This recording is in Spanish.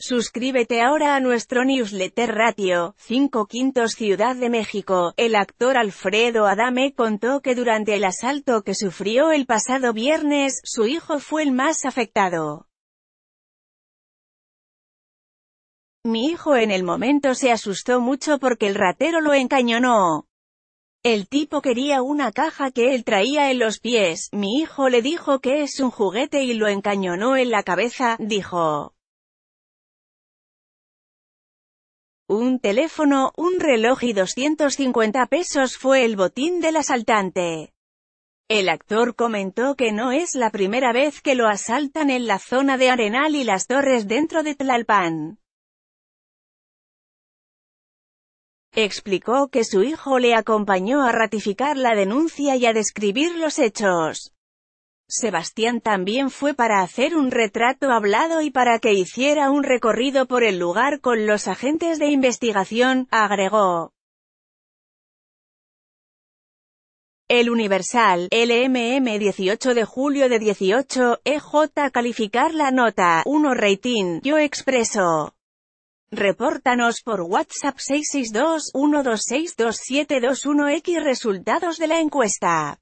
Suscríbete ahora a nuestro newsletter Ratio, 5 quintos Ciudad de México. El actor Alfredo Adame contó que durante el asalto que sufrió el pasado viernes, su hijo fue el más afectado. Mi hijo en el momento se asustó mucho porque el ratero lo encañonó. El tipo quería una caja que él traía en los pies, mi hijo le dijo que es un juguete y lo encañonó en la cabeza, dijo. Un teléfono, un reloj y 250 pesos fue el botín del asaltante. El actor comentó que no es la primera vez que lo asaltan en la zona de Arenal y las Torres dentro de Tlalpan. Explicó que su hijo le acompañó a ratificar la denuncia y a describir los hechos. Sebastián también fue para hacer un retrato hablado y para que hiciera un recorrido por el lugar con los agentes de investigación, agregó. El Universal, LMM 18 de julio de 18, EJ calificar la nota, 1 rating, yo expreso. Repórtanos por WhatsApp 662-1262721X resultados de la encuesta.